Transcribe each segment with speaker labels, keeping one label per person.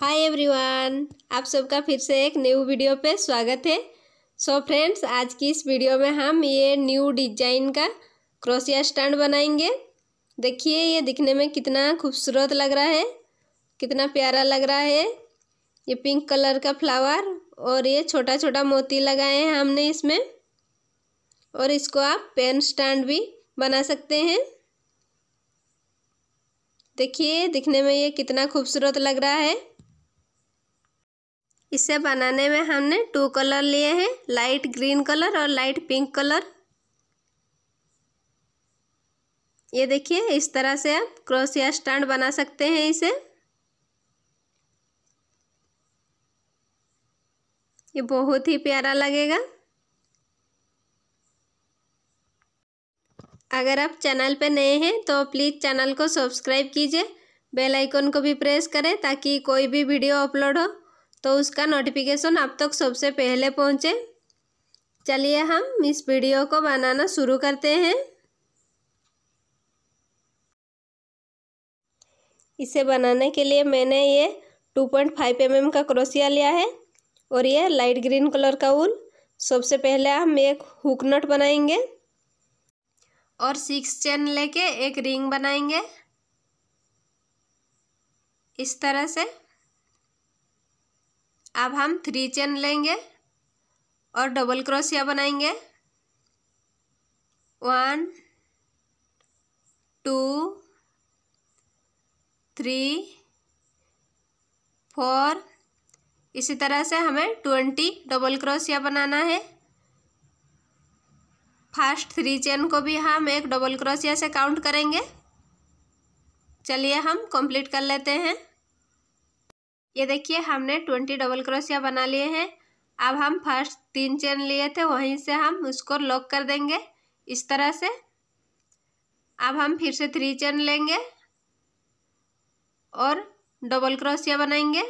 Speaker 1: hi everyone आप सबका फिर से एक न्यू वीडियो पे स्वागत है सो so फ्रेंड्स आज की इस वीडियो में हम ये न्यू डिजाइन का क्रोसिया स्टैंड बनाएंगे देखिए ये दिखने में कितना खूबसूरत लग रहा है कितना प्यारा लग रहा है ये पिंक कलर का फ्लावर और ये छोटा छोटा मोती लगाए हैं हमने इसमें और इसको आप पेन स्टैंड भी बना सकते हैं देखिए दिखने में ये कितना खूबसूरत लग रहा है इसे बनाने में हमने टू कलर लिए हैं लाइट ग्रीन कलर और लाइट पिंक कलर ये देखिए इस तरह से आप क्रोसिया स्टैंड बना सकते हैं इसे ये बहुत ही प्यारा लगेगा अगर आप चैनल पर नए हैं तो प्लीज़ चैनल को सब्सक्राइब कीजिए बेल आइकन को भी प्रेस करें ताकि कोई भी वीडियो अपलोड हो तो उसका नोटिफिकेशन आप तक सबसे पहले पहुँचे चलिए हम इस वीडियो को बनाना शुरू करते हैं इसे बनाने के लिए मैंने ये टू पॉइंट फाइव एम का क्रोसिया लिया है और ये लाइट ग्रीन कलर का ऊल सबसे पहले हम एक हुक नट बनाएंगे और सिक्स चेन लेके एक रिंग बनाएंगे इस तरह से अब हम थ्री चेन लेंगे और डबल क्रोशिया बनाएंगे वन टू थ्री फोर इसी तरह से हमें ट्वेंटी डबल क्रोशिया बनाना है फर्स्ट थ्री चेन को भी हम एक डबल क्रोशिया से काउंट करेंगे चलिए हम कंप्लीट कर लेते हैं ये देखिए हमने ट्वेंटी डबल क्रोशिया बना लिए हैं अब हम फर्स्ट तीन चेन लिए थे वहीं से हम उसको लॉक कर देंगे इस तरह से अब हम फिर से थ्री चेन लेंगे और डबल क्रोशिया बनाएंगे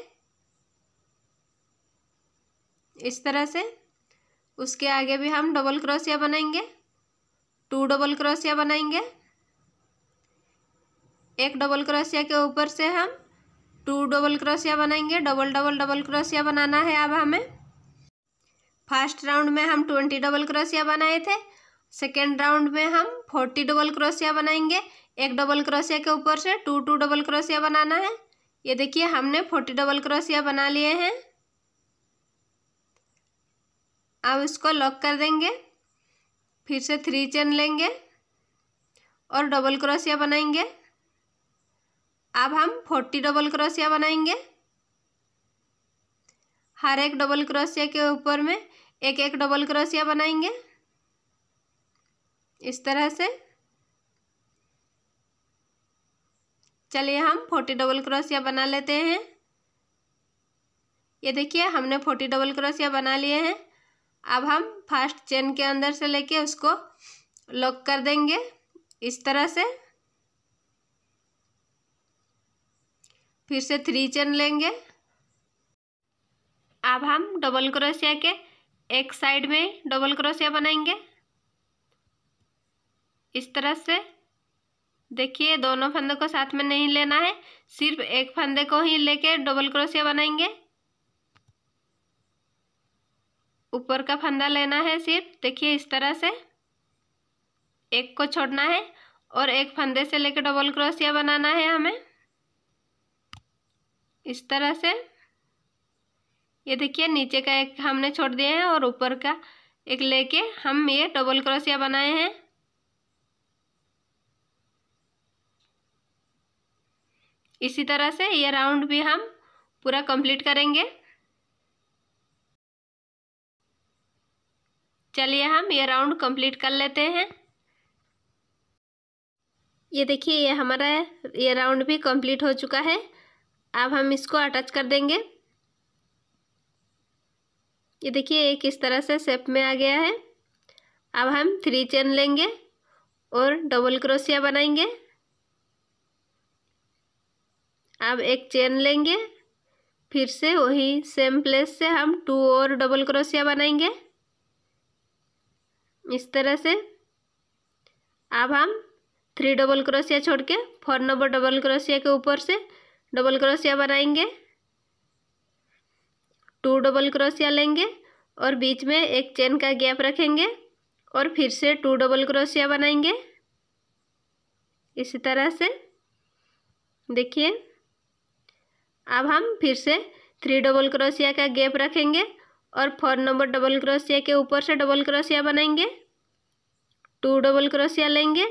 Speaker 1: इस तरह से उसके आगे भी हम डबल क्रोशिया बनाएंगे टू डबल क्रोशिया बनाएंगे एक डबल क्रोशिया के ऊपर से हम टू डबल क्रोशिया बनाएंगे डबल डबल डबल क्रोशिया बनाना है अब हमें फर्स्ट राउंड में हम ट्वेंटी डबल क्रोशिया बनाए थे सेकेंड राउंड में हम फोर्टी डबल क्रोशिया बनाएंगे एक डबल क्रोशिया के ऊपर से टू टू डबल क्रोशिया बनाना है ये देखिए हमने फोर्टी डबल क्रोशिया बना लिए हैं अब इसको लॉक कर देंगे फिर से थ्री चेन लेंगे और डबल क्रोशिया बनाएंगे अब हम फोर्टी डबल क्रोशिया बनाएंगे हर एक डबल क्रोशिया के ऊपर में एक एक डबल क्रोशिया बनाएंगे इस तरह से चलिए हम फोर्टी डबल क्रोशिया बना लेते हैं ये देखिए हमने फोर्टी डबल क्रोशिया बना लिए हैं अब हम फर्स्ट चेन के अंदर से लेके उसको लॉक कर देंगे इस तरह से फिर से थ्री चेन लेंगे अब हम डबल क्रोशिया के एक साइड में डबल क्रोशिया बनाएंगे इस तरह से देखिए दोनों फंदे को साथ में नहीं लेना है सिर्फ एक फंदे को ही लेके डबल क्रोशिया बनाएंगे ऊपर का फंदा लेना है सिर्फ देखिए इस तरह से एक को छोड़ना है और एक फंदे से लेके डबल क्रोशिया बनाना है हमें इस तरह से ये देखिए नीचे का एक हमने छोड़ दिया है और ऊपर का एक लेके हम ये डबल क्रोशिया बनाए हैं इसी तरह से ये राउंड भी हम पूरा कंप्लीट करेंगे चलिए हम ये राउंड कंप्लीट कर लेते हैं ये देखिए ये हमारा ये राउंड भी कंप्लीट हो चुका है अब हम इसको अटैच कर देंगे ये देखिए एक किस तरह से सेप में आ गया है अब हम थ्री चेन लेंगे और डबल क्रोशिया बनाएंगे अब एक चेन लेंगे फिर से वही सेम प्लेस से हम टू और डबल क्रोशिया बनाएंगे इस तरह से अब हम थ्री डबल क्रोशिया छोड़ के फोर नंबर डबल क्रोशिया के ऊपर से डबल क्रोशिया बनाएंगे टू डबल क्रोशिया लेंगे और बीच में एक चेन का गैप रखेंगे और फिर से टू डबल क्रोशिया बनाएंगे इसी तरह से देखिए अब हम फिर से थ्री डबल क्रोशिया का गैप रखेंगे और फोर नंबर डबल क्रोशिया के ऊपर से डबल क्रोशिया बनाएंगे टू डबल क्रोशिया लेंगे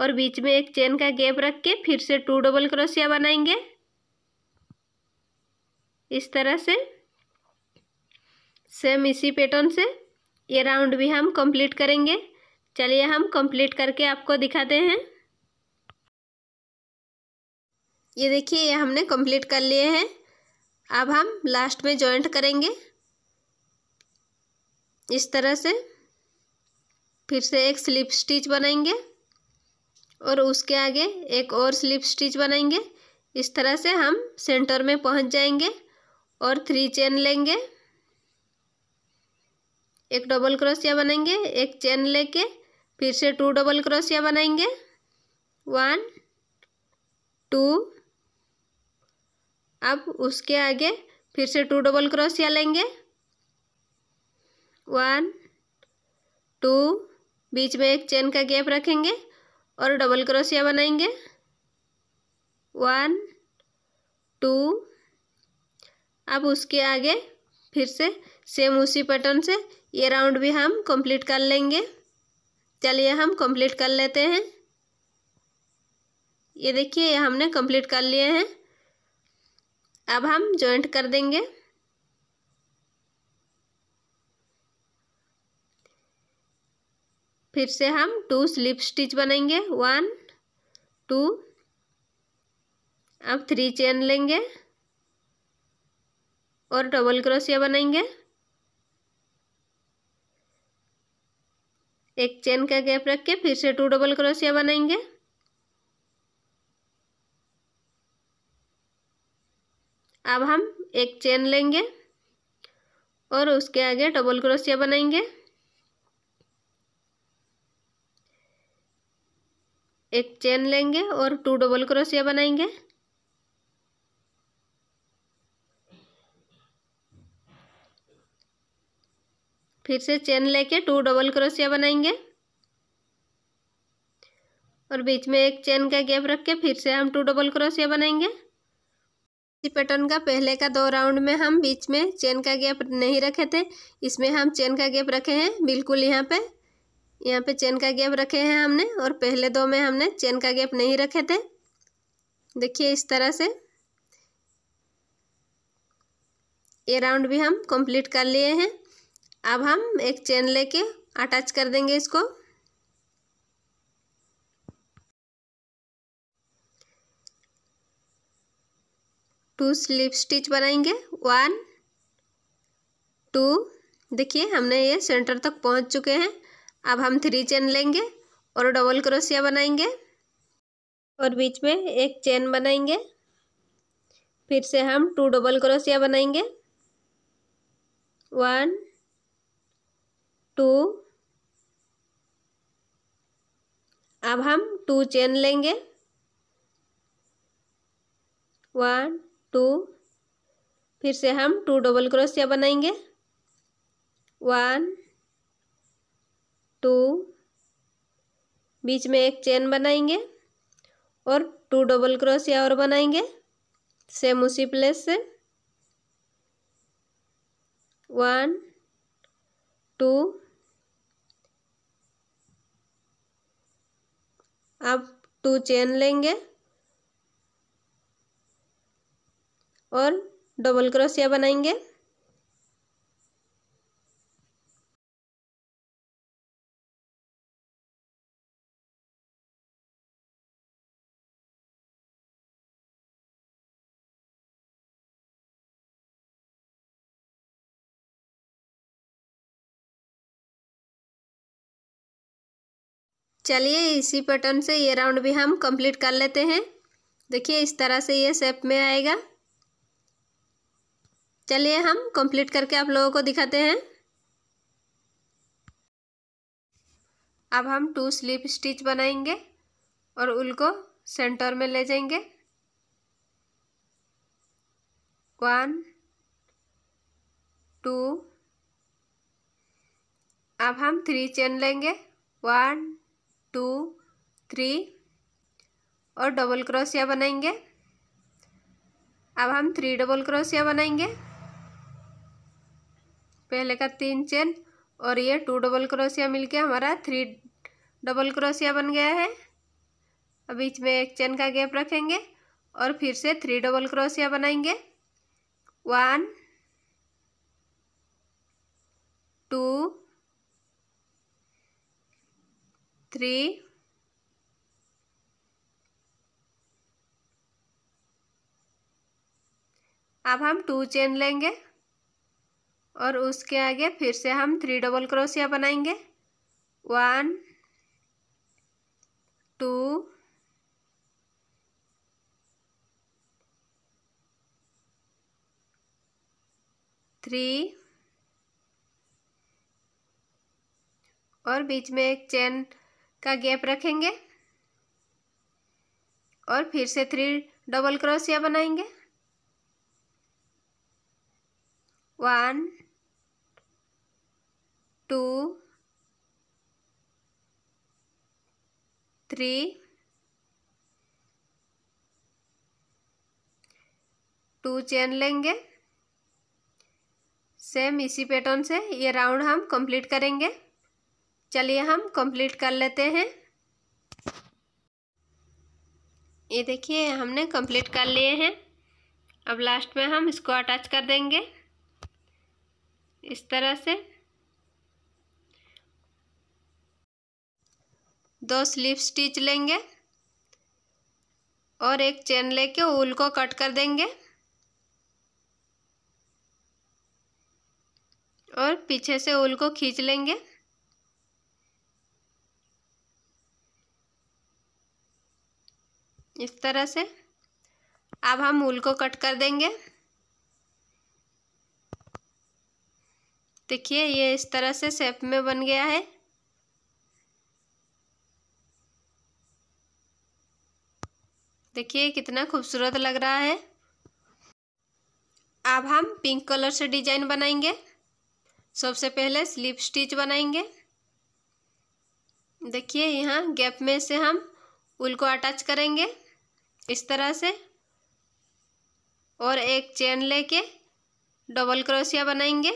Speaker 1: और बीच में एक चेन का गैप रख के फिर से टू डबल क्रोशिया बनाएंगे इस तरह से सेम इसी पैटर्न से ये राउंड भी हम कंप्लीट करेंगे चलिए हम कंप्लीट करके आपको दिखाते हैं ये देखिए ये हमने कंप्लीट कर लिए हैं अब हम लास्ट में जॉइंट करेंगे इस तरह से फिर से एक स्लिप स्टिच बनाएंगे और उसके आगे एक और स्लिप स्टिच बनाएंगे इस तरह से हम सेंटर में पहुंच जाएंगे और थ्री चेन लेंगे एक डबल क्रोशिया बनाएंगे एक चेन लेके फिर से टू डबल क्रोशिया बनाएंगे वन टू अब उसके आगे फिर से टू डबल क्रोशिया लेंगे वन टू बीच में एक चेन का गैप रखेंगे और डबल क्रोशिया बनाएंगे वन टू अब उसके आगे फिर से सेम उसी पैटर्न से ये राउंड भी हम कंप्लीट कर लेंगे चलिए हम कंप्लीट कर लेते हैं ये देखिए ये हमने कंप्लीट कर लिए हैं अब हम जॉइंट कर देंगे फिर से हम टू स्लिप स्टिच बनाएंगे वन टू अब थ्री चेन लेंगे और डबल क्रोशिया बनाएंगे एक चेन का गैप रख के फिर से टू डबल क्रोशिया बनाएंगे अब हम एक चेन लेंगे और उसके आगे डबल क्रोशिया बनाएंगे एक चेन लेंगे और टू डबल क्रोशिया बनाएंगे फिर से चेन लेके टू डबल क्रोशिया बनाएंगे और बीच में एक चेन का गैप रख के फिर से हम टू डबल क्रोशिया बनाएंगे इसी पैटर्न का पहले का दो राउंड में हम बीच में चेन का गैप नहीं रखे थे इसमें हम चेन का गैप रखे हैं बिल्कुल यहाँ पे यहाँ पे चेन का गैप रखे हैं हमने और पहले दो में हमने चेन का गैप नहीं रखे थे देखिए इस तरह से ये राउंड भी हम कंप्लीट कर लिए हैं अब हम एक चेन लेके अटैच कर देंगे इसको टू स्लिप स्टिच बनाएंगे वन टू देखिए हमने ये सेंटर तक पहुंच चुके हैं अब हम थ्री चेन लेंगे और डबल क्रोशिया बनाएंगे और बीच में एक चेन बनाएंगे फिर से हम टू डबल क्रोशिया बनाएंगे वन टू अब हम टू चेन लेंगे वन टू फिर से हम टू डबल क्रोशिया बनाएंगे वन टू बीच में एक चेन बनाएंगे और टू डबल क्रोशिया और बनाएंगे सेम उसी प्लेस से वन टू आप टू चेन लेंगे और डबल क्रोशिया बनाएंगे चलिए इसी पैटर्न से ये राउंड भी हम कंप्लीट कर लेते हैं देखिए इस तरह से ये शेप में आएगा चलिए हम कंप्लीट करके आप लोगों को दिखाते हैं अब हम टू स्लीप स्टिच बनाएंगे और उल को सेंटर में ले जाएंगे वन टू अब हम थ्री चेन लेंगे वन टू थ्री और डबल क्रोशिया बनाएंगे अब हम थ्री डबल क्रोशिया बनाएंगे पहले का तीन चेन और ये टू डबल क्रोशिया मिलके हमारा थ्री डबल क्रोशिया बन गया है अब बीच में एक चेन का गैप रखेंगे और फिर से थ्री डबल क्रोशिया बनाएंगे वन टू थ्री अब हम टू चेन लेंगे और उसके आगे फिर से हम थ्री डबल क्रोशिया बनाएंगे वन टू थ्री और बीच में एक चेन का गैप रखेंगे और फिर से थ्री डबल क्रोशिया बनाएंगे one two three two chain लेंगे सेम इसी पैटर्न से ये राउंड हम कंप्लीट करेंगे चलिए हम कंप्लीट कर लेते हैं ये देखिए हमने कंप्लीट कर लिए हैं अब लास्ट में हम इसको अटैच कर देंगे इस तरह से दो स्लीव स्टिच लेंगे और एक चेन लेके ऊल को कट कर देंगे और पीछे से ऊल को खींच लेंगे इस तरह से अब हम ऊल को कट कर देंगे देखिए ये इस तरह से शेप में बन गया है देखिए कितना खूबसूरत लग रहा है अब हम पिंक कलर से डिजाइन बनाएंगे सबसे पहले स्लीप स्टिच बनाएंगे देखिए यहाँ गैप में से हम उल को अटैच करेंगे इस तरह से और एक चेन लेके डबल क्रोशिया बनाएंगे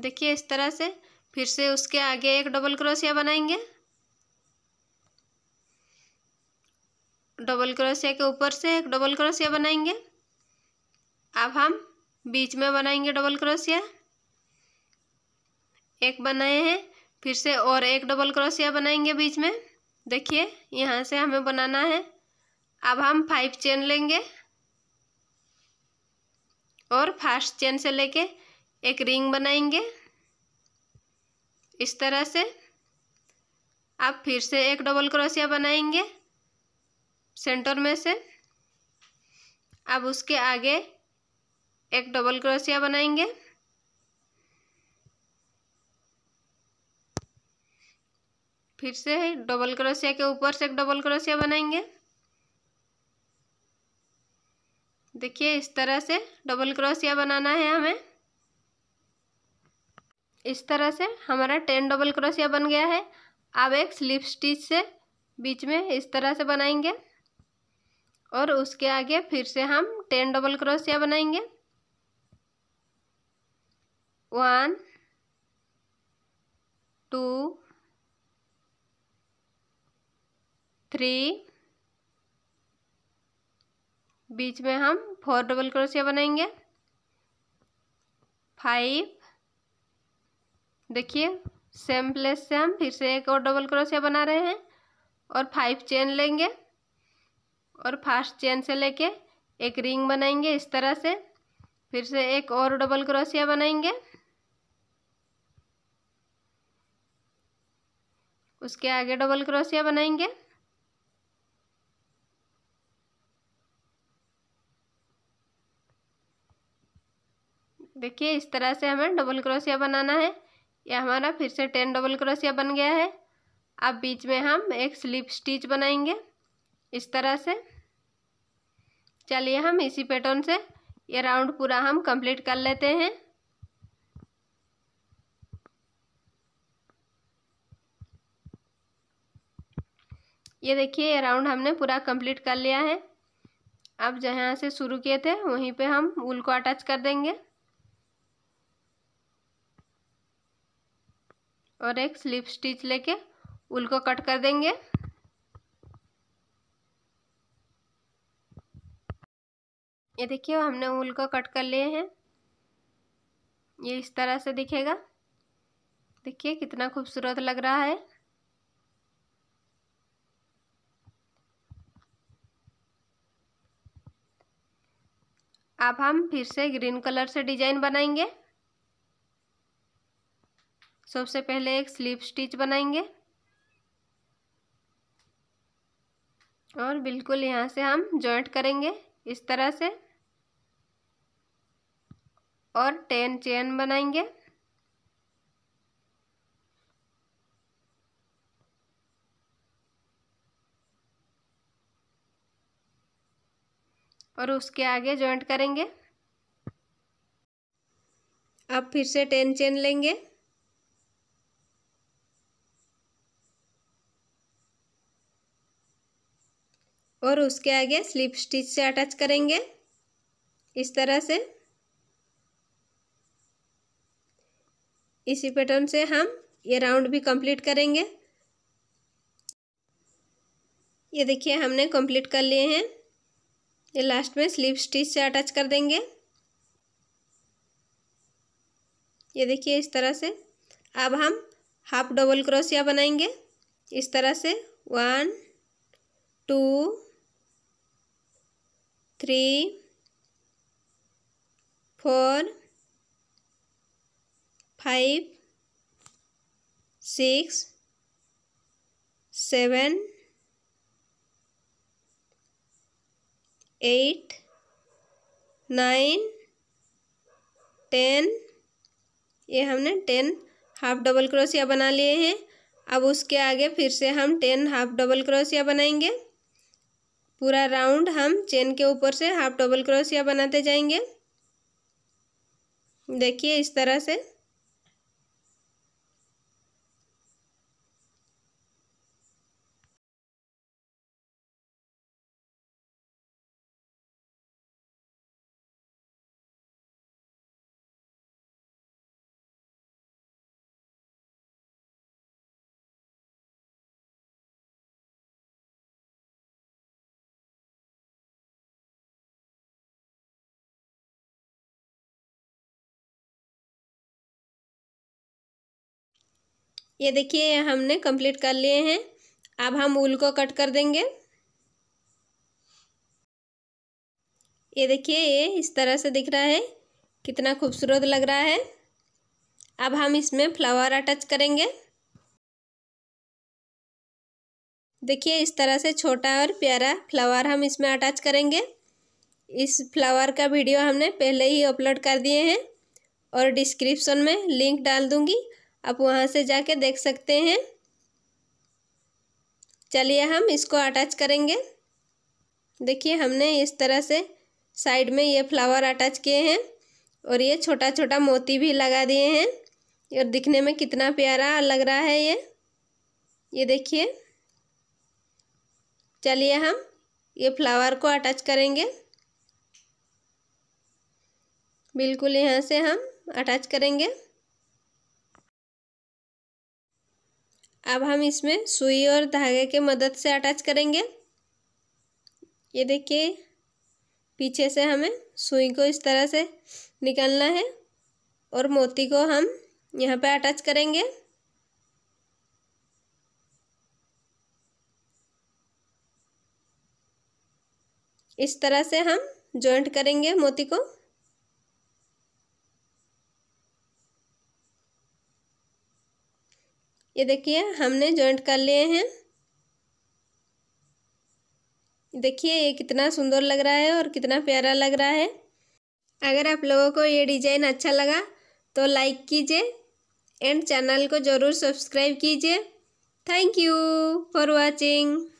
Speaker 1: देखिए इस तरह से फिर से उसके आगे एक डबल क्रोशिया बनाएंगे डबल क्रोशिया के ऊपर से एक डबल क्रोशिया बनाएंगे अब हम बीच में बनाएंगे डबल क्रोशिया एक बनाए हैं फिर से और एक डबल क्रोशिया बनाएंगे बीच में देखिए यहाँ से हमें बनाना है अब हम फाइव चेन लेंगे और फास्ट चेन से लेके एक रिंग बनाएंगे इस तरह से अब फिर से एक डबल क्रोशिया बनाएंगे सेंटर में से अब उसके आगे एक डबल क्रोशिया बनाएंगे फिर से डबल क्रोशिया के ऊपर से एक डबल क्रोशिया बनाएंगे देखिए इस तरह से डबल क्रोशिया बनाना है हमें इस तरह से हमारा टेन डबल क्रोशिया बन गया है अब एक स्लिप स्टिच से बीच में इस तरह से बनाएंगे और उसके आगे फिर से हम टेन डबल क्रोशिया बनाएंगे वन टू थ्री बीच में हम फोर डबल क्रोशिया बनाएंगे फाइव देखिए सेम प्लेस से हम फिर से एक और डबल क्रोशिया बना रहे हैं और फाइव चेन लेंगे और फास्ट चेन से लेके एक रिंग बनाएंगे इस तरह से फिर से एक और डबल क्रोशिया बनाएंगे उसके आगे डबल क्रोशिया बनाएंगे देखिए इस तरह से हमें डबल क्रोशिया बनाना है यह हमारा फिर से टेन डबल क्रोशिया बन गया है अब बीच में हम एक स्लिप स्टिच बनाएंगे इस तरह से चलिए हम इसी पैटर्न से ये राउंड पूरा हम कंप्लीट कर लेते हैं ये देखिए ये राउंड हमने पूरा कंप्लीट कर लिया है अब जहाँ से शुरू किए थे वहीं पे हम उल को अटैच कर देंगे और एक स्लिप स्टिच लेके उल को कट कर देंगे ये देखिए हमने उल को कट कर लिए हैं ये इस तरह से दिखेगा देखिए कितना खूबसूरत लग रहा है अब हम फिर से ग्रीन कलर से डिजाइन बनाएंगे सबसे पहले एक स्लीप स्टिच बनाएंगे और बिल्कुल यहाँ से हम जॉइंट करेंगे इस तरह से और टेन चेन बनाएंगे और उसके आगे जॉइंट करेंगे अब फिर से टेन चेन लेंगे और उसके आगे स्लिप स्टिच से अटैच करेंगे इस तरह से इसी पैटर्न से हम ये राउंड भी कंप्लीट करेंगे ये देखिए हमने कंप्लीट कर लिए हैं ये लास्ट में स्लीप स्टिच से अटैच कर देंगे ये देखिए इस तरह से अब हम हाफ डबल क्रोशिया बनाएंगे इस तरह से one two three four five six seven eight nine ten ये हमने टेन हाफ डबल क्रोसिया बना लिए हैं अब उसके आगे फिर से हम टेन हाफ डबल क्रोसिया बनाएंगे पूरा राउंड हम चेन के ऊपर से हाफ डबल क्रोशिया बनाते जाएंगे देखिए इस तरह से ये देखिए हमने कंप्लीट कर लिए हैं अब हम ऊल को कट कर देंगे ये देखिए ये इस तरह से दिख रहा है कितना खूबसूरत लग रहा है अब हम इसमें फ्लावर अटैच करेंगे देखिए इस तरह से छोटा और प्यारा फ्लावर हम इसमें अटैच करेंगे इस फ्लावर का वीडियो हमने पहले ही अपलोड कर दिए हैं और डिस्क्रिप्शन में लिंक डाल दूंगी आप वहाँ से जाके देख सकते हैं चलिए हम इसको अटैच करेंगे देखिए हमने इस तरह से साइड में ये फ्लावर अटैच किए हैं और ये छोटा छोटा मोती भी लगा दिए हैं और दिखने में कितना प्यारा लग रहा है ये ये देखिए चलिए हम ये फ्लावर को अटैच करेंगे बिल्कुल यहाँ से हम अटैच करेंगे अब हम इसमें सुई और धागे के मदद से अटैच करेंगे ये देखिए पीछे से हमें सुई को इस तरह से निकालना है और मोती को हम यहाँ पे अटैच करेंगे इस तरह से हम जॉइंट करेंगे मोती को ये देखिए हमने जॉइंट कर लिए हैं देखिए ये कितना सुंदर लग रहा है और कितना प्यारा लग रहा है अगर आप लोगों को ये डिज़ाइन अच्छा लगा तो लाइक कीजिए एंड चैनल को ज़रूर सब्सक्राइब कीजिए थैंक यू फॉर वाचिंग